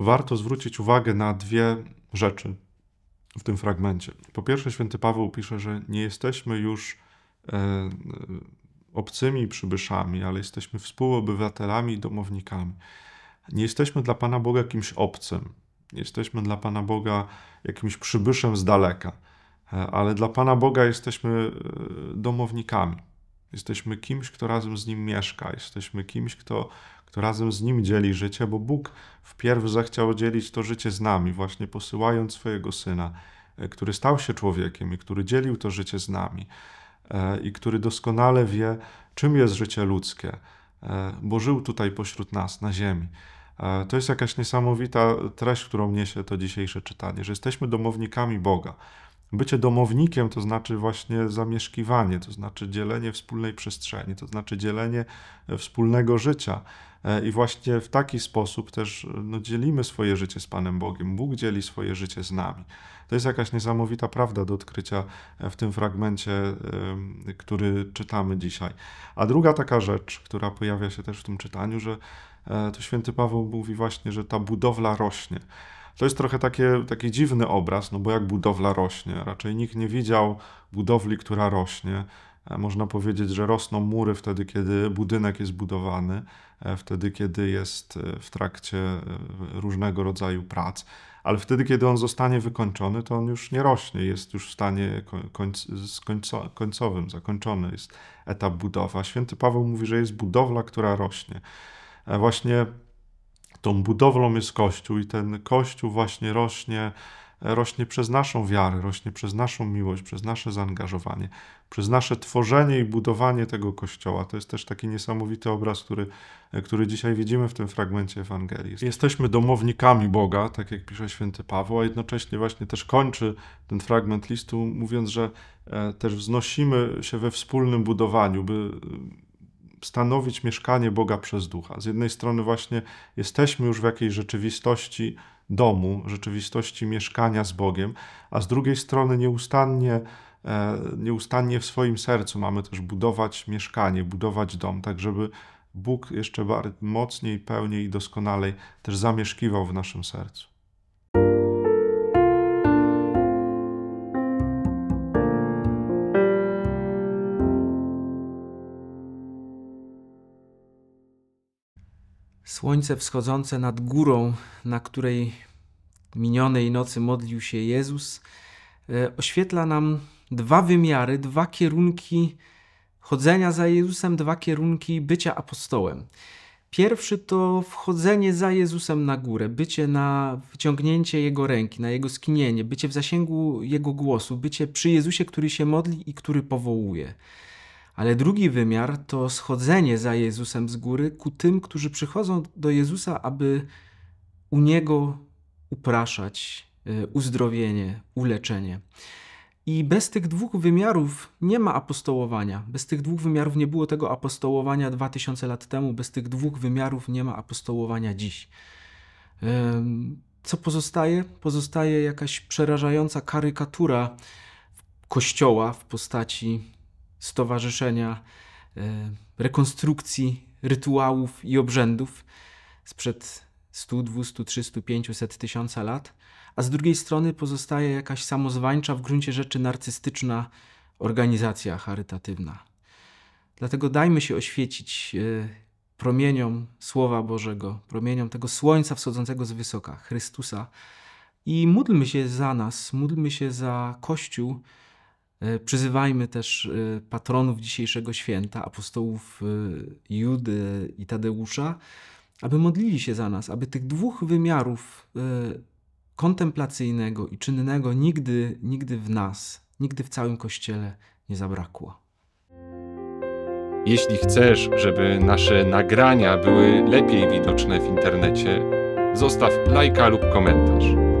warto zwrócić uwagę na dwie rzeczy w tym fragmencie. Po pierwsze, święty Paweł pisze, że nie jesteśmy już e, obcymi przybyszami, ale jesteśmy współobywatelami i domownikami. Nie jesteśmy dla Pana Boga kimś obcym. Nie jesteśmy dla Pana Boga jakimś przybyszem z daleka, e, ale dla Pana Boga jesteśmy e, domownikami. Jesteśmy kimś, kto razem z Nim mieszka. Jesteśmy kimś, kto, kto razem z Nim dzieli życie, bo Bóg wpierw zechciał dzielić to życie z nami, właśnie posyłając swojego Syna, e, który stał się człowiekiem i który dzielił to życie z nami e, i który doskonale wie, czym jest życie ludzkie, e, bo żył tutaj pośród nas, na ziemi. To jest jakaś niesamowita treść, którą niesie to dzisiejsze czytanie, że jesteśmy domownikami Boga. Bycie domownikiem to znaczy właśnie zamieszkiwanie, to znaczy dzielenie wspólnej przestrzeni, to znaczy dzielenie e, wspólnego życia. E, I właśnie w taki sposób też e, no, dzielimy swoje życie z Panem Bogiem. Bóg dzieli swoje życie z nami. To jest jakaś niesamowita prawda do odkrycia w tym fragmencie, który czytamy dzisiaj. A druga taka rzecz, która pojawia się też w tym czytaniu, że to święty Paweł mówi właśnie, że ta budowla rośnie. To jest trochę takie, taki dziwny obraz, no bo jak budowla rośnie? Raczej nikt nie widział budowli, która rośnie. E, można powiedzieć, że rosną mury wtedy, kiedy budynek jest budowany, e, wtedy, kiedy jest e, w trakcie różnego rodzaju prac, ale wtedy, kiedy on zostanie wykończony, to on już nie rośnie, jest już w stanie końc końco końcowym, zakończony jest etap budowy. A święty Paweł mówi, że jest budowla, która rośnie. Właśnie tą budowlą jest Kościół i ten Kościół właśnie rośnie, rośnie przez naszą wiarę, rośnie przez naszą miłość, przez nasze zaangażowanie, przez nasze tworzenie i budowanie tego Kościoła. To jest też taki niesamowity obraz, który, który dzisiaj widzimy w tym fragmencie Ewangelii. Jesteśmy domownikami Boga, tak jak pisze święty Paweł, a jednocześnie właśnie też kończy ten fragment listu mówiąc, że e, też wznosimy się we wspólnym budowaniu, by stanowić mieszkanie Boga przez ducha. Z jednej strony, właśnie jesteśmy już w jakiejś rzeczywistości domu, rzeczywistości mieszkania z Bogiem, a z drugiej strony nieustannie, e, nieustannie w swoim sercu mamy też budować mieszkanie, budować dom, tak żeby Bóg jeszcze bardziej, mocniej, pełniej i doskonalej też zamieszkiwał w naszym sercu. Słońce wschodzące nad górą, na której minionej nocy modlił się Jezus, e, oświetla nam dwa wymiary, dwa kierunki chodzenia za Jezusem, dwa kierunki bycia apostołem. Pierwszy to wchodzenie za Jezusem na górę, bycie na wyciągnięcie Jego ręki, na Jego skinienie, bycie w zasięgu Jego głosu, bycie przy Jezusie, który się modli i który powołuje. Ale drugi wymiar to schodzenie za Jezusem z góry ku tym, którzy przychodzą do Jezusa, aby u Niego upraszać e, uzdrowienie, uleczenie. I bez tych dwóch wymiarów nie ma apostołowania. Bez tych dwóch wymiarów nie było tego apostołowania 2000 lat temu, bez tych dwóch wymiarów nie ma apostołowania dziś. Co pozostaje? Pozostaje jakaś przerażająca karykatura Kościoła w postaci stowarzyszenia, e, rekonstrukcji rytuałów i obrzędów sprzed 100, 200, 300, 500, tysiąca lat, a z drugiej strony pozostaje jakaś samozwańcza, w gruncie rzeczy narcystyczna organizacja charytatywna. Dlatego dajmy się oświecić e, promieniom Słowa Bożego, promieniom tego słońca wschodzącego z wysoka, Chrystusa. I módlmy się za nas, módlmy się za Kościół, E, przyzywajmy też e, patronów dzisiejszego święta, apostołów e, Judy i Tadeusza, aby modlili się za nas, aby tych dwóch wymiarów kontemplacyjnego i czynnego nigdy, nigdy w nas, nigdy w całym Kościele nie zabrakło. Jeśli chcesz, żeby nasze nagrania były lepiej widoczne w internecie, zostaw lajka lub komentarz.